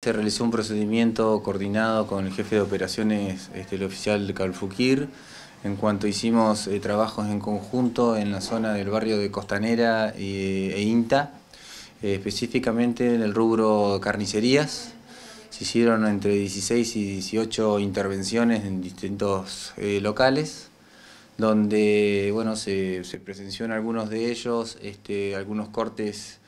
Se realizó un procedimiento coordinado con el jefe de operaciones, este, el oficial Carl en cuanto hicimos eh, trabajos en conjunto en la zona del barrio de Costanera eh, e, INTA, eh, específicamente en el rubro carnicerías. Se hicieron entre 16 y 18 intervenciones en distintos locales, donde bueno, se, presenció en algunos de ellos este, algunos cortes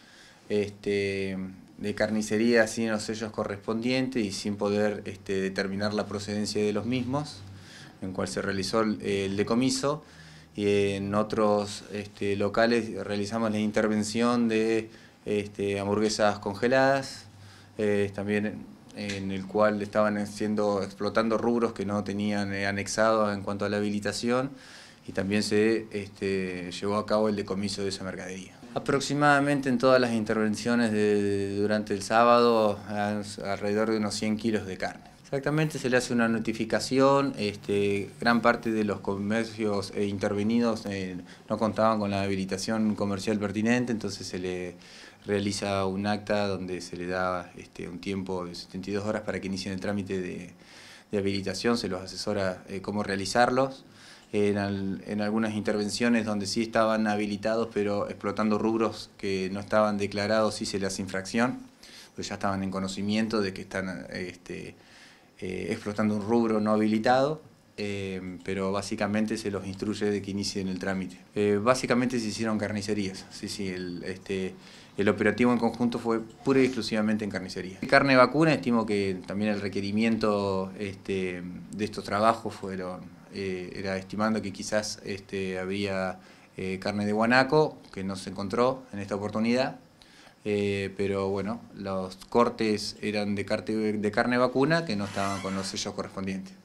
este, de carnicería sin los sellos correspondientes y sin poder este, determinar la procedencia de los mismos, en cual se realizó el, decomiso. Y en otros este, locales realizamos la intervención de este, hamburguesas congeladas, eh, también en el cual estaban siendo explotando rubros que no tenían eh, anexado en cuanto a la habilitación y también se este, llevó a cabo el decomiso de esa mercadería. Aproximadamente en todas las intervenciones durante el sábado, alrededor de unos 100 kilos de carne. Exactamente, se le hace una notificación, este, gran parte de los comercios eh, intervenidos eh, no contaban con la habilitación comercial pertinente, entonces se le realiza un acta donde se le da este, un tiempo de 72 horas para que inicien el trámite de, habilitación, se los asesora eh, cómo realizarlos en, en, algunas intervenciones donde sí estaban habilitados, pero explotando rubros que no estaban declarados, hice las infracción, pues ya estaban en conocimiento de que están este, eh, explotando un rubro no habilitado. Eh, pero básicamente se los instruye de que inicien el trámite. Eh, básicamente se hicieron carnicerías, sí, sí, el, este, el operativo en conjunto fue pura y exclusivamente en carnicería. Carne vacuna, estimo que también el requerimiento este, de estos trabajos fueron eh, era estimando que quizás este, eh, carne de guanaco, que no se encontró en esta oportunidad, eh, pero bueno, los cortes eran de, de carne vacuna que no estaban con los sellos correspondientes.